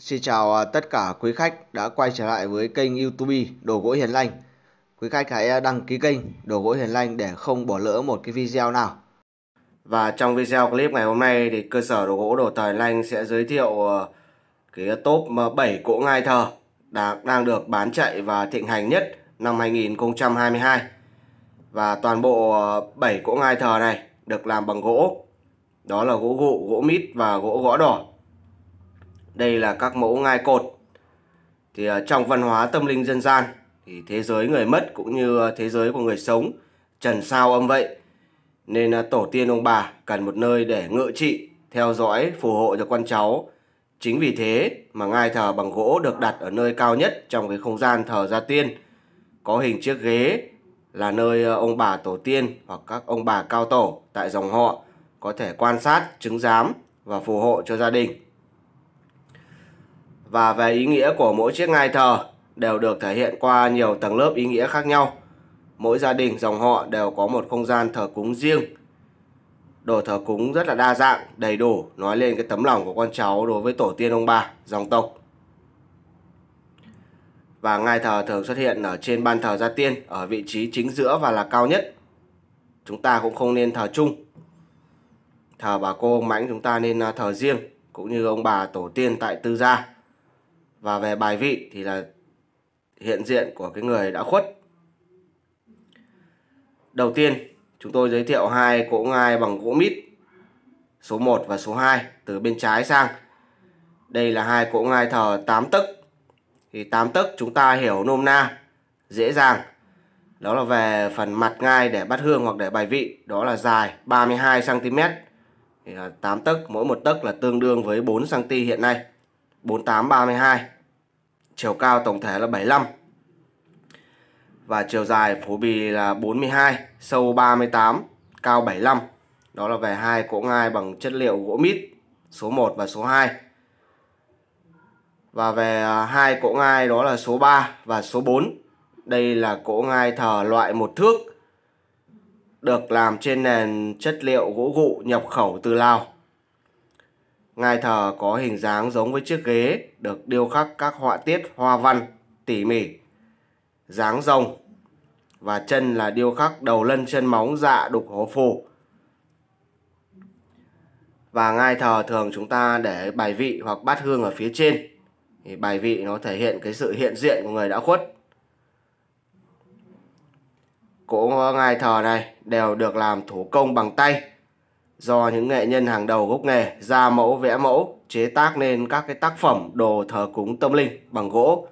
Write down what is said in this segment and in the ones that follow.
Xin chào à, tất cả quý khách đã quay trở lại với kênh YouTube Đồ gỗ Hiền Lành. Quý khách hãy à, đăng ký kênh Đồ gỗ Hiền Lành để không bỏ lỡ một cái video nào. Và trong video clip ngày hôm nay thì cơ sở đồ gỗ Đồ Tài Lành sẽ giới thiệu à, cái top 7 cỗ ngai thờ đang được bán chạy và thịnh hành nhất năm 2022. Và toàn bộ 7 cỗ ngai thờ này được làm bằng gỗ. Đó là gỗ gụ, gỗ mít và gỗ gõ đỏ đây là các mẫu ngai cột. Thì à, trong văn hóa tâm linh dân gian thì thế giới người mất cũng như à, thế giới của người sống trần sao âm vậy. Nên à, tổ tiên ông bà cần một nơi để ngự trị, theo dõi, phù hộ cho con cháu. Chính vì thế mà ngai thờ bằng gỗ được đặt ở nơi cao nhất trong cái không gian thờ gia tiên. Có hình chiếc ghế là nơi ông bà tổ tiên hoặc các ông bà cao tổ tại dòng họ có thể quan sát, chứng giám và phù hộ cho gia đình và về ý nghĩa của mỗi chiếc ngai thờ đều được thể hiện qua nhiều tầng lớp ý nghĩa khác nhau. Mỗi gia đình dòng họ đều có một không gian thờ cúng riêng. Đồ thờ cúng rất là đa dạng, đầy đủ, nói lên cái tấm lòng của con cháu đối với tổ tiên ông bà, dòng tộc. Và ngai thờ thường xuất hiện ở trên ban thờ gia tiên, ở vị trí chính giữa và là cao nhất. Chúng ta cũng không nên thờ chung. Thờ bà cô ông mãnh chúng ta nên à, thờ riêng, cũng như ông bà tổ tiên tại tư gia và về bài vị thì là hiện diện của cái người đã khuất đầu tiên chúng tôi giới thiệu hai cỗ ngai bằng gỗ mít số 1 và số 2 từ bên trái sang đây là hai cỗ ngai thờ 8 tức thì 8 tức chúng ta hiểu nôm na dễ dàng đó là về phần mặt ngai để bắt hương hoặc để bài vị đó là dài 32 cm thì là 8 tức mỗi một tức là tương đương với 4 cm hiện nay 4832. Chiều cao tổng thể là 75. Và chiều dài phổ bì là 42, sâu 38, cao 75. Đó là về hai cỗ ngai bằng chất liệu gỗ mít số 1 và số 2. Và về à, hai cỗ ngai đó là số 3 và số 4. Đây là cỗ ngai thờ loại một thước được làm trên nền chất liệu gỗ gụ nhập khẩu từ Lào. Ngai thờ có hình dáng giống với chiếc ghế được điêu khắc các họa tiết hoa văn tỉ mỉ. Dáng rồng và chân là điêu khắc đầu lân chân móng dạ đục hố phù. Và ngai thờ thường chúng ta để bài vị hoặc bát hương ở phía trên. Thì bài vị nó thể hiện cái sự hiện diện của người đã khuất. Cỗ ngai thờ này đều được làm thủ công bằng tay do những nghệ nhân hàng đầu gốc nghề ra mẫu vẽ mẫu chế tác nên các cái tác phẩm đồ thờ cúng tâm linh bằng gỗ.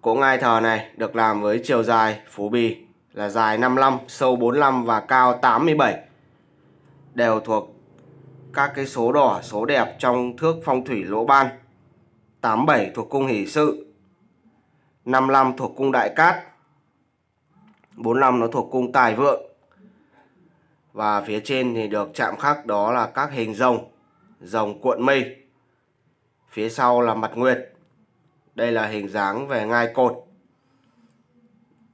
Cỗ ngai thờ này được làm với chiều dài phú bì là dài 55, sâu 45 và cao 87. Đều thuộc các cái số đỏ, số đẹp trong thước phong thủy lỗ ban. 87 thuộc cung hỷ sự, 55 thuộc cung đại cát, 45 nó thuộc cung tài vượng, và phía trên thì được chạm khắc đó là các hình rồng rồng cuộn mây phía sau là mặt nguyệt đây là hình dáng về ngai cột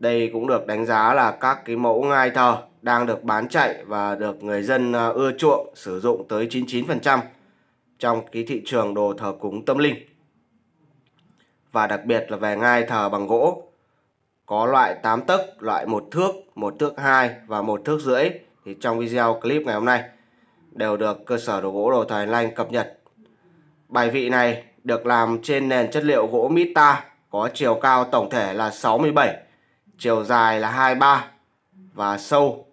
đây cũng được đánh giá là các cái mẫu ngai thờ đang được bán chạy và được người dân à, ưa chuộng sử dụng tới 99% trong cái thị trường đồ thờ cúng tâm linh. Và đặc biệt là về ngai thờ bằng gỗ, có loại 8 tấc, loại một thước, một thước 2 và một thước rưỡi thì trong video clip ngày hôm nay đều được cơ sở đồ gỗ đồ thời Lanh cập nhật. Bài vị này được làm trên nền chất liệu gỗ Mita có chiều cao tổng thể là 67, chiều dài là 23 và sâu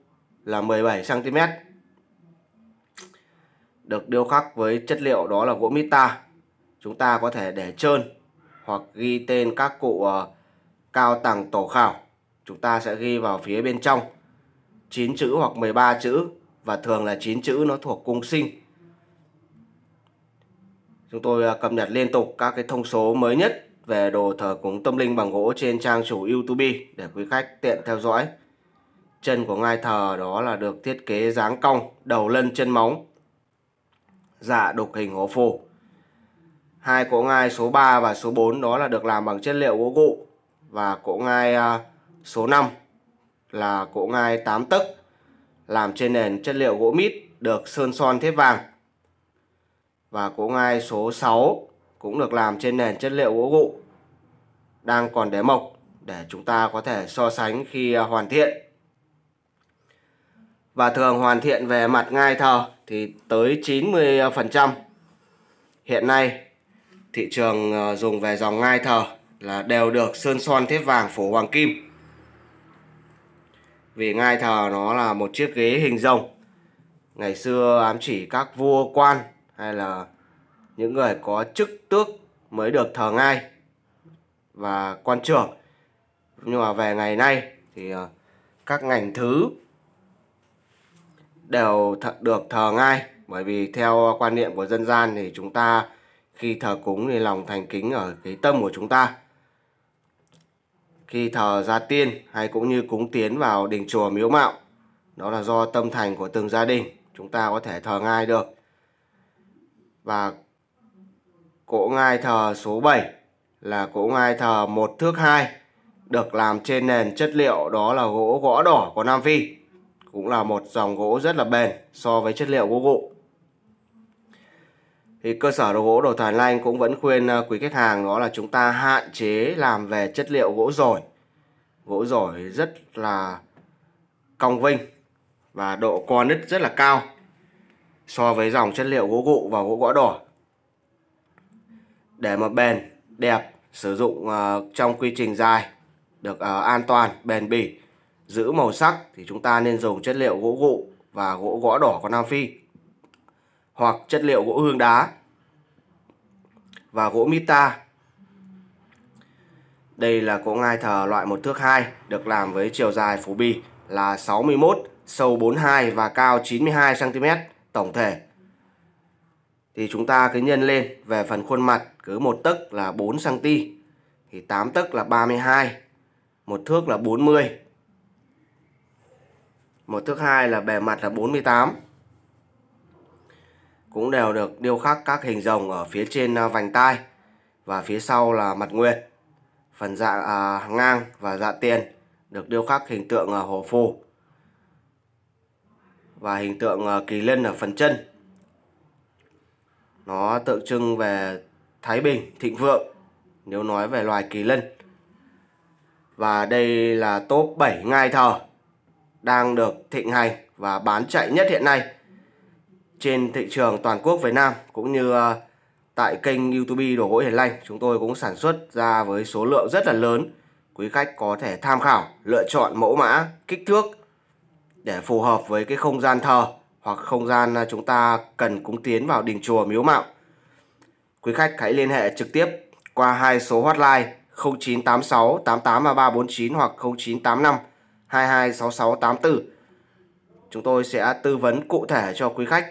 là 17 cm. Được điêu khắc với chất liệu đó là gỗ Mita Chúng ta có thể để trơn hoặc ghi tên các cụ ờ, cao tầng tổ khảo. Chúng ta sẽ ghi vào phía bên trong 9 chữ hoặc 13 chữ và thường là 9 chữ nó thuộc cung sinh. Chúng tôi à, cập nhật liên tục các cái thông số mới nhất về đồ thờ cúng tâm linh bằng gỗ trên trang chủ YouTube để quý khách tiện theo dõi. Chân của ngai thờ đó là được thiết kế dáng cong, đầu lân chân móng, dạ đục hình hố phù. Hai cỗ ngai số 3 và số 4 đó là được làm bằng chất liệu gỗ cụ và cỗ ngai à, số 5 là cỗ ngai 8 tấc làm trên nền chất liệu gỗ mít được sơn son thép vàng. Và cỗ ngai số 6 cũng được làm trên nền chất liệu gỗ gụ đang còn đế mộc để chúng ta có thể so sánh khi à, hoàn thiện. Và thường hoàn thiện về mặt ngai thờ thì tới 90%. Hiện nay thị trường à, dùng về dòng ngai thờ là đều được sơn son thép vàng phủ hoàng kim vì ngai thờ nó là một chiếc ghế hình rồng ngày xưa ám chỉ các vua quan hay là những người có chức tước mới được thờ ngai và quan trưởng nhưng mà về ngày nay thì ờ, các ngành thứ đều th được thờ ngai bởi vì theo quan niệm của dân gian thì chúng ta khi thờ cúng thì lòng thành kính ở cái tâm của chúng ta khi thờ gia tiên hay cũng như cúng tiến vào đình chùa miếu mạo. Đó là do tâm thành của từng gia đình chúng ta có thể thờ ngai được. Và cỗ ngai thờ số 7 là cỗ ngai thờ một thước hai được làm trên nền chất liệu đó là gỗ gõ đỏ của Nam Phi. Cũng là một dòng gỗ rất là bền so với chất liệu gỗ gụ thì cơ sở đồ gỗ đồ Thái Lan cũng vẫn khuyên ờ, quý khách hàng đó là chúng ta hạn chế làm về chất liệu gỗ rồi gỗ rồi rất là cong vinh và độ co nứt rất là cao so với dòng chất liệu gỗ gụ và gỗ gõ đỏ để mà bền đẹp sử dụng ờ, trong quy trình dài được ờ, an toàn bền bỉ giữ màu sắc thì chúng ta nên dùng chất liệu gỗ gụ và gỗ gõ đỏ của Nam Phi hoặc chất liệu gỗ hương đá và gỗ mita. Đây là cỗ ngai thờ loại một thước 2 được làm với chiều dài phủ bì là 61, sâu 42 và cao 92 cm tổng thể. Thì chúng ta cứ nhân lên về phần khuôn mặt cứ một tấc là 4 cm thì 8 tấc là 32, một thước là 40. Một thước 2 là bề mặt là 48 cũng đều được điêu khắc các hình rồng ở phía trên à, vành tai và phía sau là mặt nguyệt. Phần dạ à, ngang và dạ tiền được điêu khắc hình tượng à, hổ phù và hình tượng à, kỳ lân ở phần chân. Nó tượng trưng về thái bình, thịnh vượng nếu nói về loài kỳ lân. Và đây là top 7 ngai thờ đang được thịnh hành và bán chạy nhất hiện nay trên thị trường toàn quốc Việt Nam cũng như ờ, tại kênh YouTube Đồ Gỗ Hiền Lành chúng tôi cũng sản xuất ra với số lượng rất là lớn. Quý khách có thể tham khảo, lựa chọn mẫu mã, kích thước để phù hợp với cái không gian thờ hoặc không gian ờ, chúng ta cần cúng tiến vào đình chùa miếu mạo. Quý khách hãy liên hệ trực tiếp qua hai số hotline 0986 883349 hoặc 0985 226684. Chúng tôi sẽ tư vấn cụ thể cho quý khách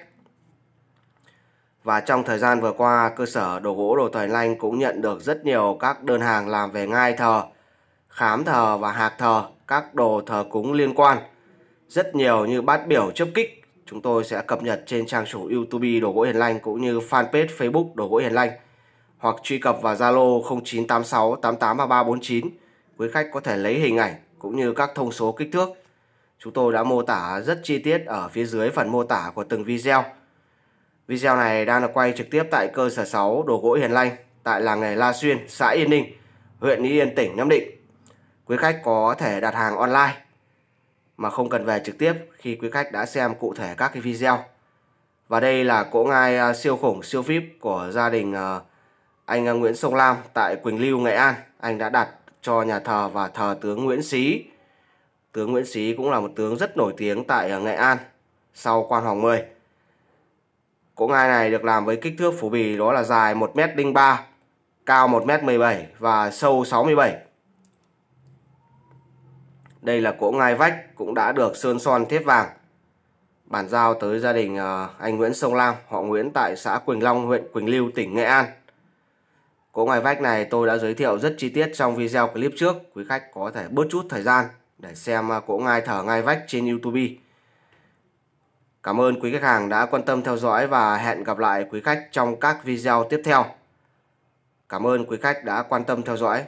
và trong thời gian vừa qua, cơ sở đồ gỗ đồ thời lanh cũng nhận được rất nhiều các đơn hàng làm về ngai thờ, khám thờ và hạc thờ, các đồ thờ cúng liên quan. Rất nhiều như bát biểu chấp kích, chúng tôi sẽ cập nhật trên trang chủ YouTube Đồ Gỗ Hiền Lanh cũng như fanpage Facebook Đồ Gỗ Hiền Lanh hoặc truy cập vào Zalo 0986 883349. Quý khách có thể lấy hình ảnh cũng như các thông số kích thước. Chúng tôi đã mô tả rất chi tiết ở phía dưới phần mô tả của từng video. Video này đang được quay trực tiếp tại cơ sở 6 đồ gỗ Hiền Lanh tại làng nghề La Xuyên, xã Yên Ninh, huyện Ý Yên, tỉnh Nam Định. Quý khách có thể đặt hàng online mà không cần về trực tiếp khi quý khách đã xem cụ thể các cái video. Và đây là cỗ ngai à, siêu khủng siêu vip của gia đình à, anh à, Nguyễn Sông Lam tại Quỳnh Lưu, Nghệ An. Anh đã đặt cho nhà thờ và thờ tướng Nguyễn Xí. Tướng Nguyễn Xí cũng là một tướng rất nổi tiếng tại Nghệ An sau quan Hoàng Mười. Cỗ ngai này được làm với kích thước phủ bì đó là dài 1m03, cao 1m17 và sâu 67. Đây là cỗ ngai vách cũng đã được sơn son thép vàng. Bản giao tới gia đình ờ, anh Nguyễn Sông Lam, họ Nguyễn tại xã Quỳnh Long, huyện Quỳnh Lưu, tỉnh Nghệ An. Cỗ ngai vách này tôi đã giới thiệu rất chi tiết trong video clip trước. Quý khách có thể bớt chút thời gian để xem ờ, cỗ ngai thở ngai vách trên YouTube. Cảm ơn quý khách hàng đã quan tâm theo dõi và hẹn gặp lại quý khách trong các video tiếp theo. Cảm ơn quý khách đã quan tâm theo dõi.